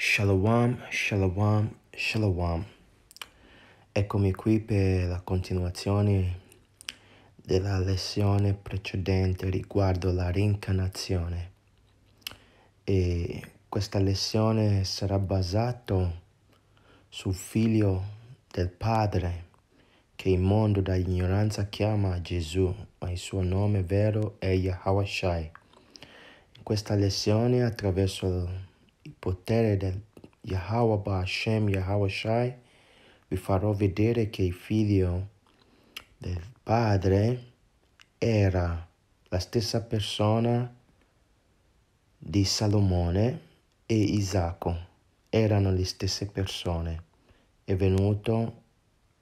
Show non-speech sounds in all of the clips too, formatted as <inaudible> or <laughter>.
Shalom, shalom, shalom. Eccomi qui per la continuazione della lezione precedente riguardo la rincarnazione. E questa lezione sarà basata sul figlio del Padre che il mondo da chiama Gesù, ma il suo nome vero è Shai. In questa lezione attraverso Il potere del Yahweh Hashem Yahweh Shai, vi farò vedere che il figlio del padre era la stessa persona di Salomone e Isacco. Erano le stesse persone. È venuto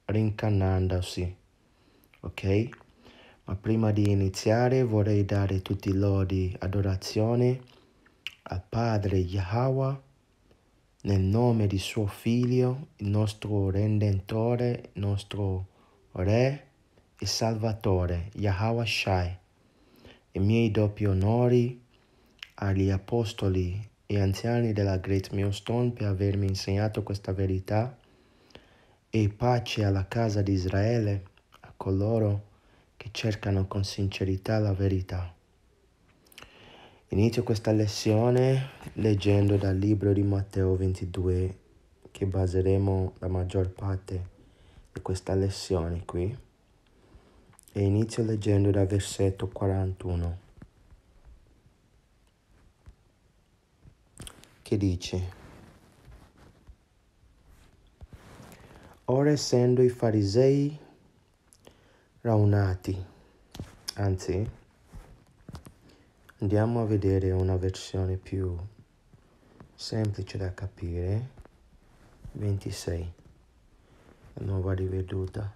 rincannandosi, Ok? Ma prima di iniziare vorrei dare tutti i lodi adorazione al Padre Yahweh, nel nome di suo Figlio, il nostro Redentore, il nostro Re e Salvatore, Yahweh Shai, i miei doppi onori agli Apostoli e anziani della Great Millstone per avermi insegnato questa verità, e pace alla casa di Israele, a coloro che cercano con sincerità la verità. Inizio questa lezione leggendo dal libro di Matteo 22 che baseremo la maggior parte di questa lezione qui e inizio leggendo dal versetto 41 che dice Ora essendo i farisei raunati, anzi Andiamo a vedere una versione più semplice da capire. 26. La nuova riveduta.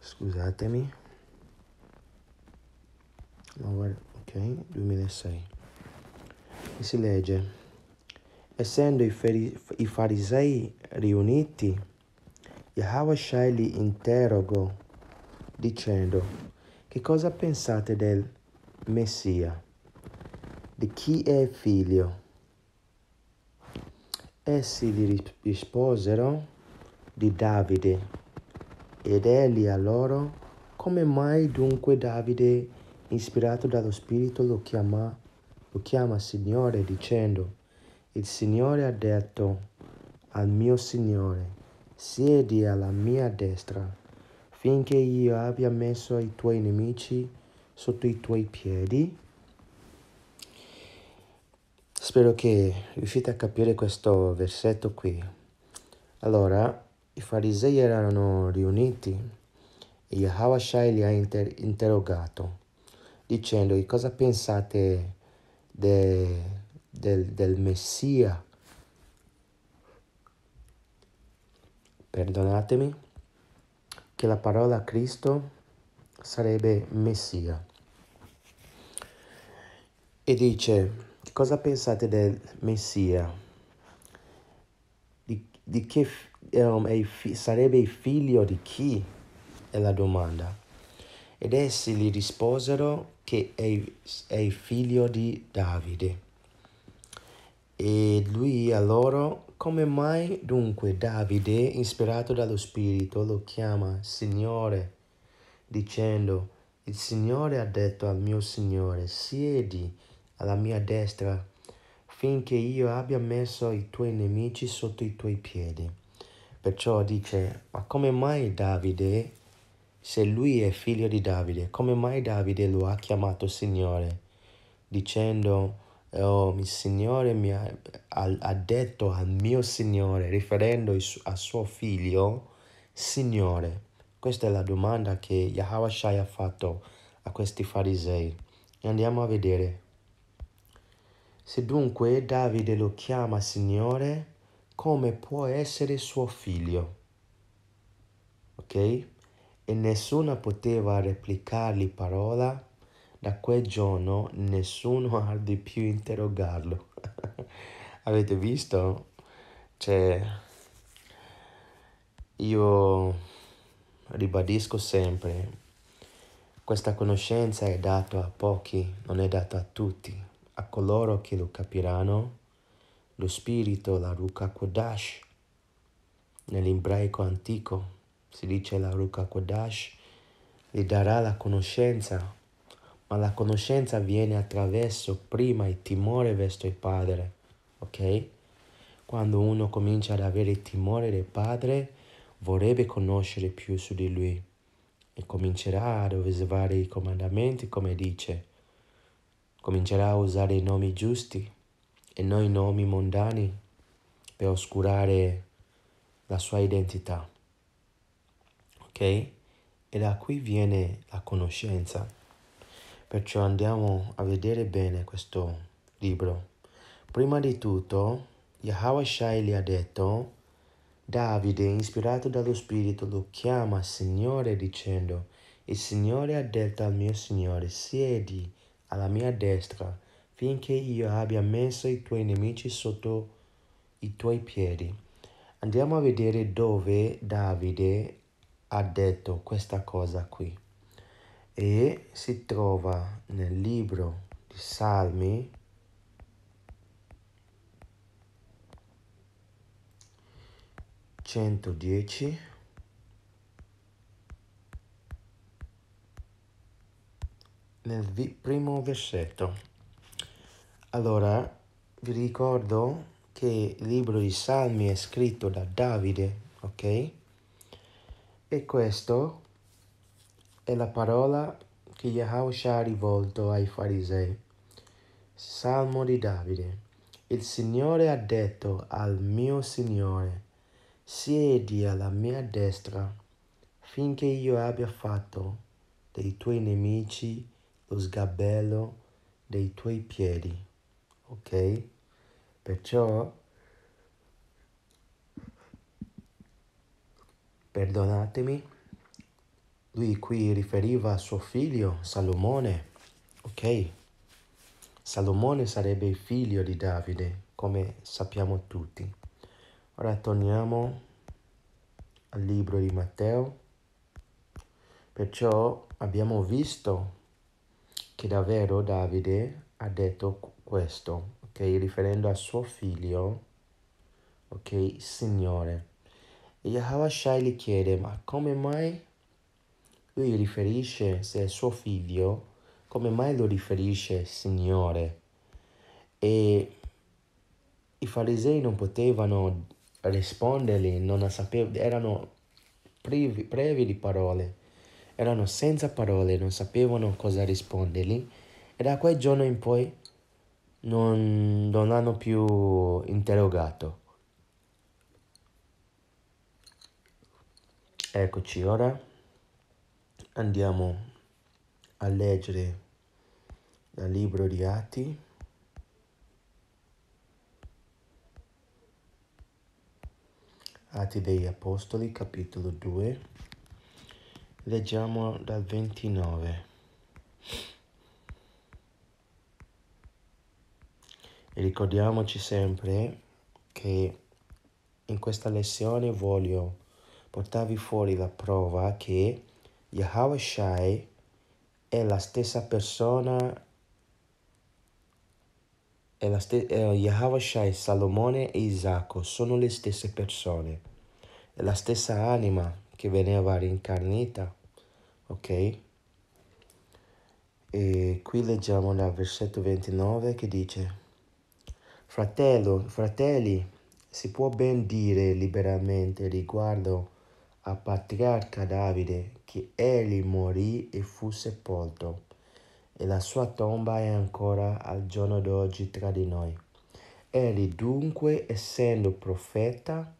Scusatemi. Nuova, ok, 2006. E si legge. Essendo i, feri, i farisei riuniti, Yahweh Shai li interrogò dicendo, che cosa pensate del Messia, di chi è figlio? Essi gli risposero di Davide ed egli a loro, come mai dunque Davide, ispirato dallo Spirito, lo chiama, lo chiama Signore dicendo, il Signore ha detto al mio Signore, siedi alla mia destra finché io abbia messo i tuoi nemici sotto i tuoi piedi. Spero che riuscite a capire questo versetto qui. Allora, i farisei erano riuniti e Yahawashai li ha inter- interrogato dicendo cosa pensate de, del, del Messia. Perdonatemi che la parola Cristo sarebbe Messia. E dice, cosa pensate del Messia? Di, di che um, fi, sarebbe figlio di chi? È la domanda. Ed essi gli risposero che è, è figlio di Davide. E lui a loro come mai dunque Davide, ispirato dallo Spirito, lo chiama Signore, dicendo, il Signore ha detto al mio Signore, siedi alla mia destra finché io abbia messo i tuoi nemici sotto i tuoi piedi. Perciò dice, ma come mai Davide, se lui è figlio di Davide, come mai Davide lo ha chiamato Signore, dicendo, Oh, il Signore mi ha, ha, ha detto al mio Signore, riferendo su, a suo figlio, Signore. Questa è la domanda che Yahweh Shai ha fatto a questi farisei. Andiamo a vedere. Se dunque Davide lo chiama Signore, come può essere suo figlio? Ok? E nessuno poteva replicargli parola da quel giorno nessuno ha di più interrogarlo. <laughs> Avete visto? Cioè, io ribadisco sempre, questa conoscenza è data a pochi, non è data a tutti, a coloro che lo capiranno. Lo spirito, la Ruka Kodash, nell'ebraico antico si dice la Ruka Kodash, gli darà la conoscenza ma la conoscenza viene attraverso prima il timore verso il Padre, ok? Quando uno comincia ad avere il timore del Padre, vorrebbe conoscere più su di Lui e comincerà ad osservare i comandamenti come dice, comincerà a usare i nomi giusti e non i nomi mondani per oscurare la sua identità, ok? E da qui viene la conoscenza. Perciò andiamo a vedere bene questo libro. Prima di tutto, Yahweh Shai gli ha detto, Davide, ispirato dallo Spirito, lo chiama Signore dicendo, il Signore ha detto al mio Signore, siedi alla mia destra finché io abbia messo i tuoi nemici sotto i tuoi piedi. Andiamo a vedere dove Davide ha detto questa cosa qui e si trova nel libro di Salmi centodieci nel primo versetto. Allora, vi ricordo che il libro di Salmi è scritto da Davide, ok? E questo è la parola che Yahusha ha rivolto ai farisei. Salmo di Davide. Il Signore ha detto al mio Signore, siedi alla mia destra, finché io abbia fatto dei tuoi nemici lo sgabello dei tuoi piedi. Ok? Perciò, perdonatemi. Lui qui riferiva a suo figlio Salomone, ok? Salomone sarebbe il figlio di Davide, come sappiamo tutti. Ora torniamo al libro di Matteo. Perciò abbiamo visto che davvero Davide ha detto questo, ok? Riferendo a suo figlio, ok? Signore. E Yahweh Shai gli chiede, ma come mai lui riferisce se è suo figlio, come mai lo riferisce Signore? E i farisei non potevano rispondergli, non sapevano, erano privi, brevi di parole, erano senza parole, non sapevano cosa rispondergli. E da quel giorno in poi non, non hanno più interrogato. Eccoci ora andiamo a leggere dal libro di Atti Atti degli Apostoli capitolo 2 leggiamo dal 29 e ricordiamoci sempre che in questa lezione voglio portarvi fuori la prova che Yahweh Shai è la stessa persona, è la ste- eh, Yahweh Shai, Salomone e Isacco sono le stesse persone, è la stessa anima che veniva rincarnita, ok? E qui leggiamo dal versetto 29 che dice, Fratello, fratelli, si può ben dire liberamente riguardo al patriarca Davide che egli morì e fu sepolto, e la sua tomba è ancora al giorno d'oggi tra di noi. Egli dunque, essendo profeta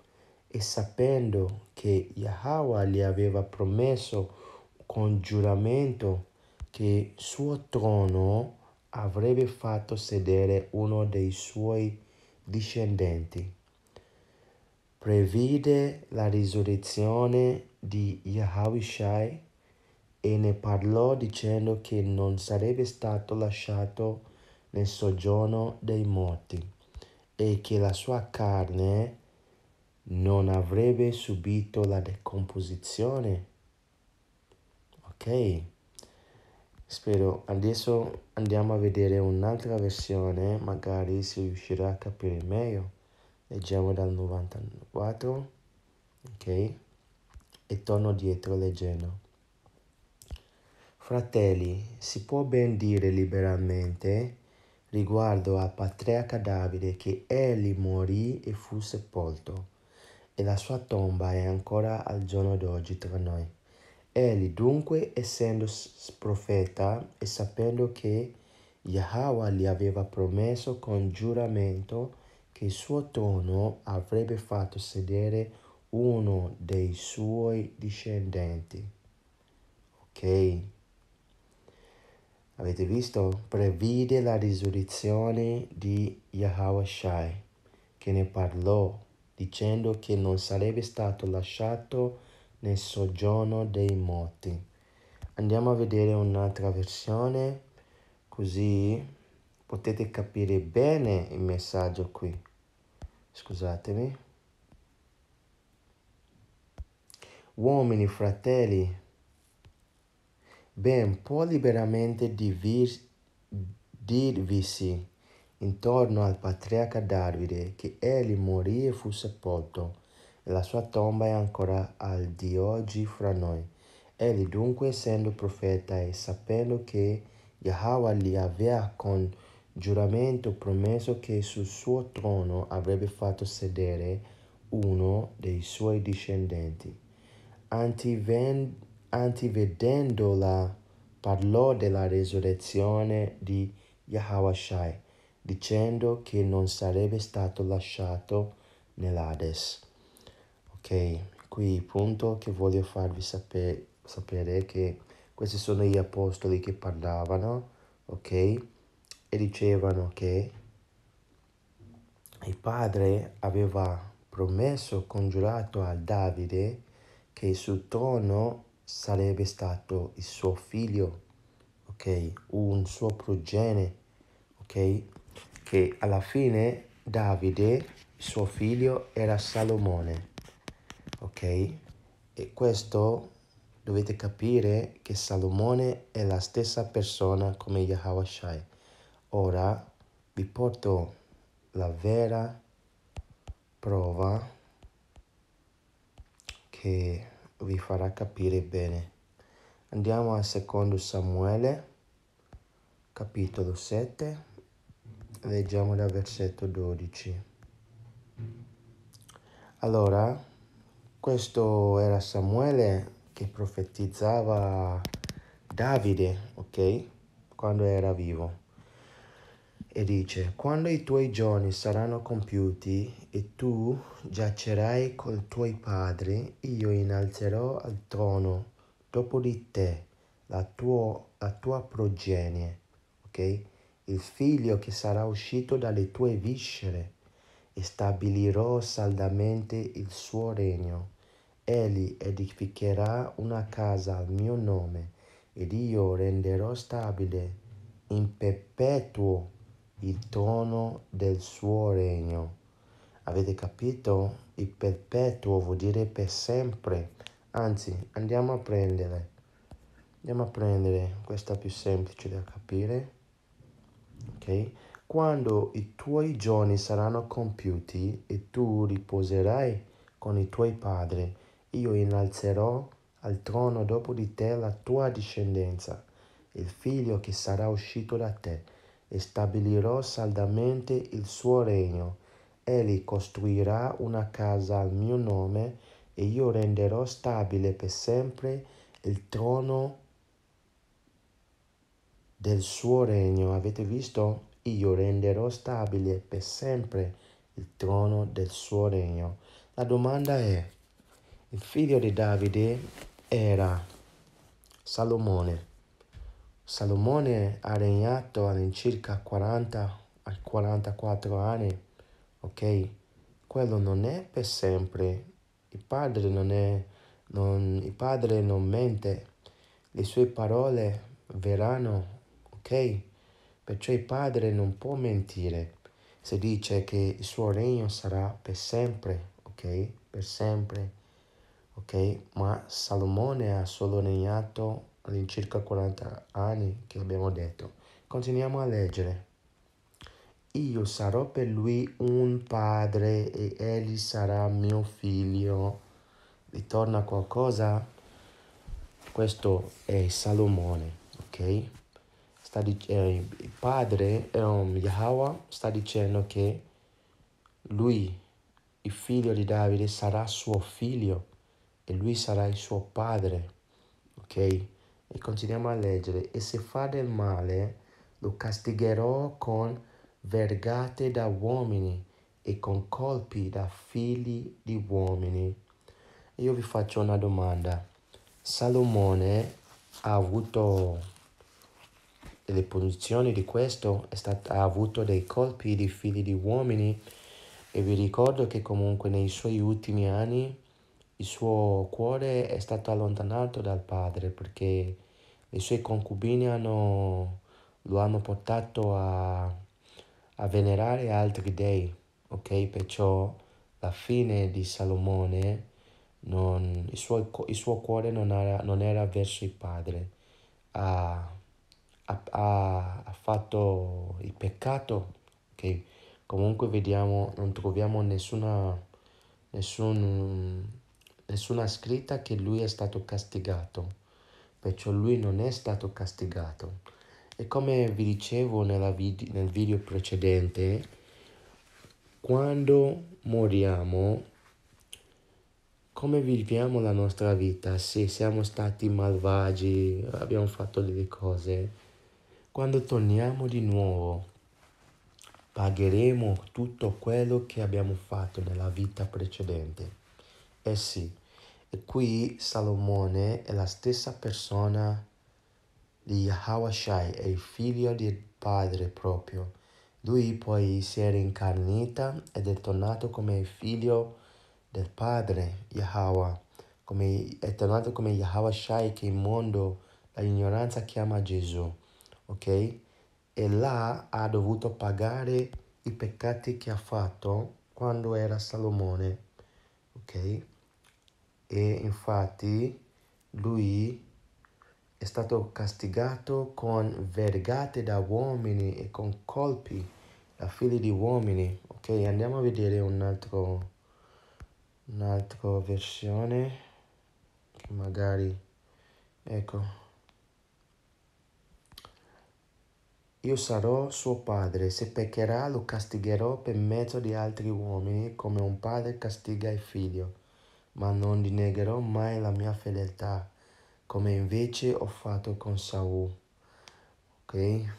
e sapendo che Yahweh gli aveva promesso con giuramento che suo trono avrebbe fatto sedere uno dei suoi discendenti, previde la risurrezione di Yahawishai e ne parlò dicendo che non sarebbe stato lasciato nel soggiorno dei morti e che la sua carne non avrebbe subito la decomposizione. Ok? Spero adesso andiamo a vedere un'altra versione, magari si riuscirà a capire meglio. Leggiamo dal 94. Ok? e torno dietro leggendo. Fratelli, si può ben dire liberamente riguardo al patriarca Davide che egli morì e fu sepolto, e la sua tomba è ancora al giorno d'oggi tra noi. Egli dunque, essendo profeta e sapendo che Yahweh gli aveva promesso con giuramento che il suo tono avrebbe fatto sedere uno dei suoi discendenti. Ok? Avete visto? Previde la risurrezione di Yahweh Shai, che ne parlò, dicendo che non sarebbe stato lasciato nel soggiorno dei morti. Andiamo a vedere un'altra versione, così potete capire bene il messaggio qui. Scusatemi. Uomini, fratelli, ben può liberamente divis, dirvisi intorno al patriarca Davide che egli morì e fu sepolto, e la sua tomba è ancora al di oggi fra noi. Egli dunque, essendo profeta e sapendo che Yahweh gli aveva con giuramento promesso che sul suo trono avrebbe fatto sedere uno dei suoi discendenti, antivedendola, parlò della resurrezione di Yahawashai, dicendo che non sarebbe stato lasciato nell'Ades. Ok, qui il punto che voglio farvi sapere, sapere è che questi sono gli apostoli che parlavano, ok, e dicevano che il padre aveva promesso, congiurato a Davide che il suo trono sarebbe stato il suo figlio, ok? Un suo progenie, ok? Che alla fine Davide, il suo figlio, era Salomone, ok? E questo dovete capire che Salomone è la stessa persona come Yahweh Shai. Ora vi porto la vera prova che vi farà capire bene. Andiamo a secondo Samuele, capitolo 7, leggiamo dal versetto 12. Allora, questo era Samuele che profetizzava Davide, ok? Quando era vivo e dice, quando i tuoi giorni saranno compiuti e tu giacerai con i tuoi padri, io innalzerò al trono dopo di te la, tuo, la tua progenie, ok? Il figlio che sarà uscito dalle tue viscere e stabilirò saldamente il suo regno. Egli edificherà una casa al mio nome ed io renderò stabile in perpetuo il trono del suo regno. Avete capito? Il perpetuo vuol dire per sempre. Anzi, andiamo a prendere. Andiamo a prendere questa più semplice da capire. Ok? Quando i tuoi giorni saranno compiuti e tu riposerai con i tuoi padri, io innalzerò al trono dopo di te la tua discendenza, il figlio che sarà uscito da te e stabilirò saldamente il suo regno. Egli costruirà una casa al mio nome e io renderò stabile per sempre il trono del suo regno. Avete visto? Io renderò stabile per sempre il trono del suo regno. La domanda è, il figlio di Davide era Salomone. Salomone ha regnato all'incirca 40 ai 44 anni, ok? Quello non è per sempre. Il padre non è, non, il padre non mente, le sue parole verranno, ok? Perciò il padre non può mentire se dice che il suo regno sarà per sempre, ok? Per sempre, ok? Ma Salomone ha solo regnato all'incirca 40 anni che abbiamo detto. Continuiamo a leggere. Io sarò per lui un padre e egli sarà mio figlio. Ritorna qualcosa? Questo è Salomone, ok? Sta dic- eh, il padre, um, Yahweh, sta dicendo che lui, il figlio di Davide, sarà suo figlio e lui sarà il suo padre, ok? E continuiamo a leggere. E se fa del male, lo castigherò con vergate da uomini e con colpi da figli di uomini. Io vi faccio una domanda. Salomone ha avuto delle punizioni di questo, stato, ha avuto dei colpi di figli di uomini e vi ricordo che comunque nei suoi ultimi anni il suo cuore è stato allontanato dal padre perché le sue concubine hanno, lo hanno portato a, a venerare altri dei, ok? Perciò la fine di Salomone, non, il, suo, il suo cuore non era, non era verso il padre, ha, ha, ha fatto il peccato, ok? Comunque vediamo, non troviamo nessuna, nessun nessuna scritta che lui è stato castigato, perciò lui non è stato castigato. E come vi dicevo vid- nel video precedente, quando moriamo, come viviamo la nostra vita? Se siamo stati malvagi, abbiamo fatto delle cose, quando torniamo di nuovo, pagheremo tutto quello che abbiamo fatto nella vita precedente. Eh sì, e qui Salomone è la stessa persona di Yahawashai, è il figlio del padre proprio. Lui poi si è rincarnita ed è tornato come figlio del padre Yahweh, come, è tornato come Yahweh Shai che il mondo, l'ignoranza chiama Gesù, ok? E là ha dovuto pagare i peccati che ha fatto quando era Salomone, ok? e infatti lui è stato castigato con vergate da uomini e con colpi da figli di uomini. Ok, andiamo a vedere un altro, un'altra versione che magari, ecco. Io sarò suo padre, se peccherà lo castigherò per mezzo di altri uomini come un padre castiga il figlio ma non rinnegherò mai la mia fedeltà, come invece ho fatto con Saul. Ok?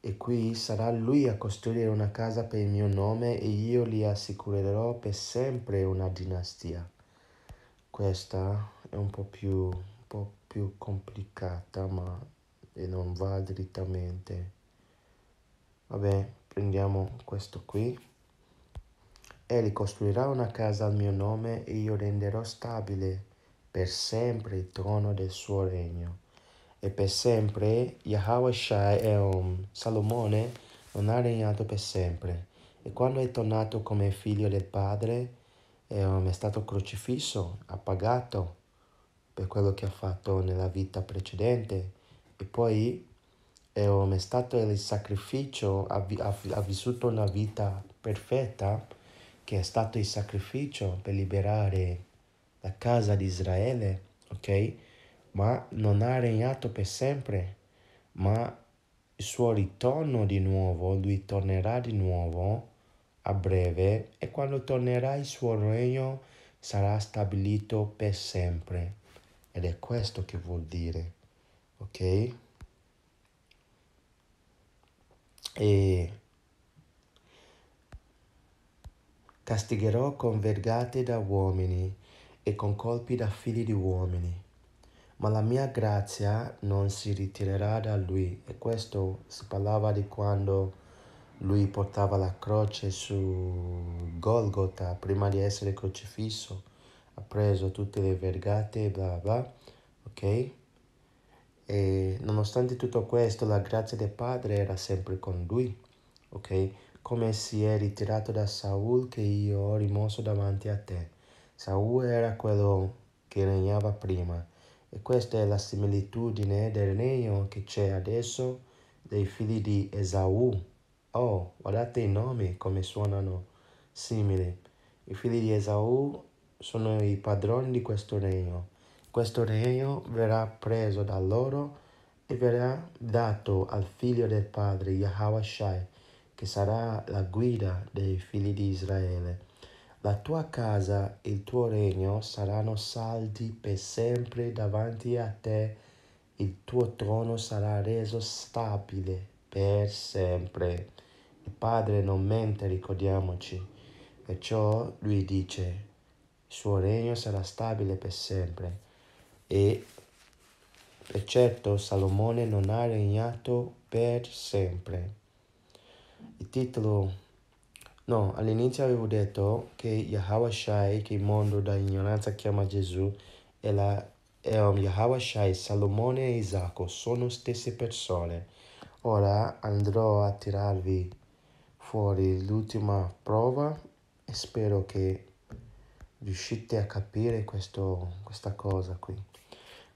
E qui sarà lui a costruire una casa per il mio nome e io gli assicurerò per sempre una dinastia. Questa è un po' più, un po più complicata, ma non va drittamente. Vabbè, prendiamo questo qui. Egli costruirà una casa al mio nome e io renderò stabile per sempre il trono del suo regno. E per sempre Yahweh Shai Eom, Salomone, non ha regnato per sempre. E quando è tornato come figlio del padre, Eom um, è stato crocifisso, ha pagato per quello che ha fatto nella vita precedente. E poi Eom um, è stato il sacrificio, ha, ha, ha vissuto una vita perfetta che è stato il sacrificio per liberare la casa di Israele, ok? Ma non ha regnato per sempre, ma il suo ritorno di nuovo, lui tornerà di nuovo a breve e quando tornerà il suo regno sarà stabilito per sempre. Ed è questo che vuol dire, ok? E Castigherò con vergate da uomini e con colpi da figli di uomini. Ma la mia grazia non si ritirerà da lui. E questo si parlava di quando lui portava la croce su Golgotha prima di essere crocifisso, ha preso tutte le vergate e bla bla, ok? E nonostante tutto questo, la grazia del Padre era sempre con lui, ok? come si è ritirato da Saul che io ho rimosso davanti a te. Saul era quello che regnava prima e questa è la similitudine del regno che c'è adesso dei figli di Esau. Oh, guardate i nomi come suonano simili. I figli di Esau sono i padroni di questo regno. Questo regno verrà preso da loro e verrà dato al figlio del padre, Yahawashai, che sarà la guida dei figli di Israele. La tua casa e il tuo regno saranno saldi per sempre davanti a te, il tuo trono sarà reso stabile per sempre. Il Padre non mente, ricordiamoci, perciò lui dice, il suo regno sarà stabile per sempre. E per certo Salomone non ha regnato per sempre il titolo... No, all'inizio avevo detto che Yahweh Shai, che il mondo da ignoranza chiama Gesù, e la e, um, Yahweh Shai, Salomone e Isacco sono stesse persone. Ora andrò a tirarvi fuori l'ultima prova e spero che riuscite a capire questo, questa cosa qui.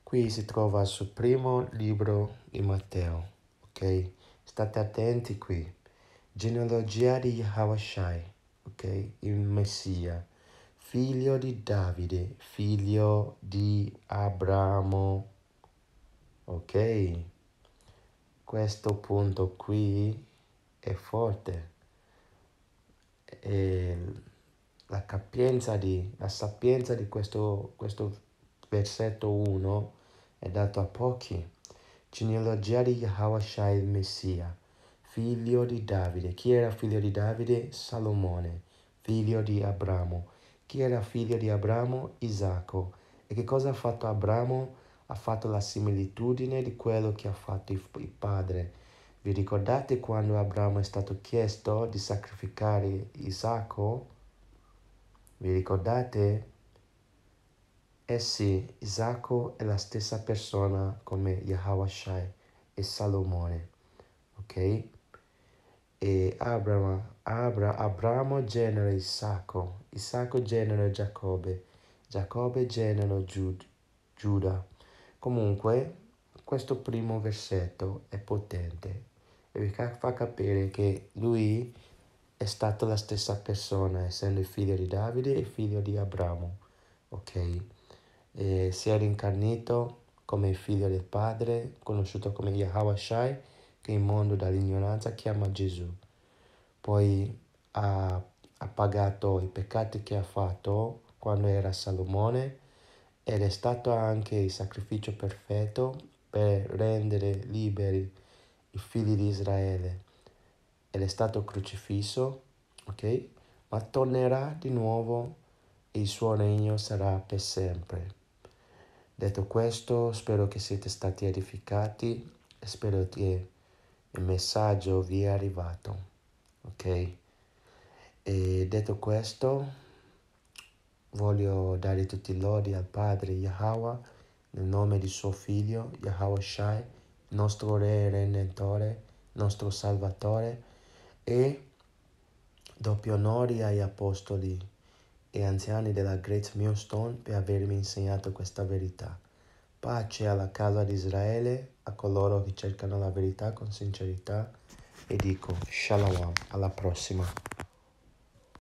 Qui si trova sul primo libro di Matteo, ok? State attenti qui. Genealogia di Hawashai, ok? Il Messia, figlio di Davide, figlio di Abramo, ok? Questo punto qui è forte. E la capienza di, la sapienza di questo, questo versetto 1 è dato a pochi. Genealogia di Yahawashai il Messia figlio di Davide. Chi era figlio di Davide? Salomone, figlio di Abramo. Chi era figlio di Abramo? Isacco. E che cosa ha fatto Abramo? Ha fatto la similitudine di quello che ha fatto il padre. Vi ricordate quando Abramo è stato chiesto di sacrificare Isacco? Vi ricordate? Eh sì, Isacco è la stessa persona come Yahawashai e Salomone. Ok? e Abramo, Abra, Abramo genera Isacco, Isacco genera Giacobbe, Giacobbe genera Giud, Giuda. Comunque questo primo versetto è potente e vi fa capire che lui è stato la stessa persona, essendo il figlio di Davide e figlio di Abramo, ok? E si è rincarnito come figlio del padre, conosciuto come Yahawashai, che il mondo dall'ignoranza chiama Gesù. Poi ha, ha pagato i peccati che ha fatto quando era Salomone ed è stato anche il sacrificio perfetto per rendere liberi i figli di Israele. Ed è stato crocifisso, ok? Ma tornerà di nuovo e il suo regno sarà per sempre. Detto questo, spero che siete stati edificati e spero che il messaggio vi è arrivato, ok? E detto questo, voglio dare tutti i lodi al Padre Yahweh nel nome di suo Figlio Yahweh Shai, nostro Re e Redentore, nostro Salvatore e doppio onori agli Apostoli e anziani della Great Millstone per avermi insegnato questa verità. Pace alla casa di Israele a coloro che cercano la verità con sincerità e dico shalom alla prossima.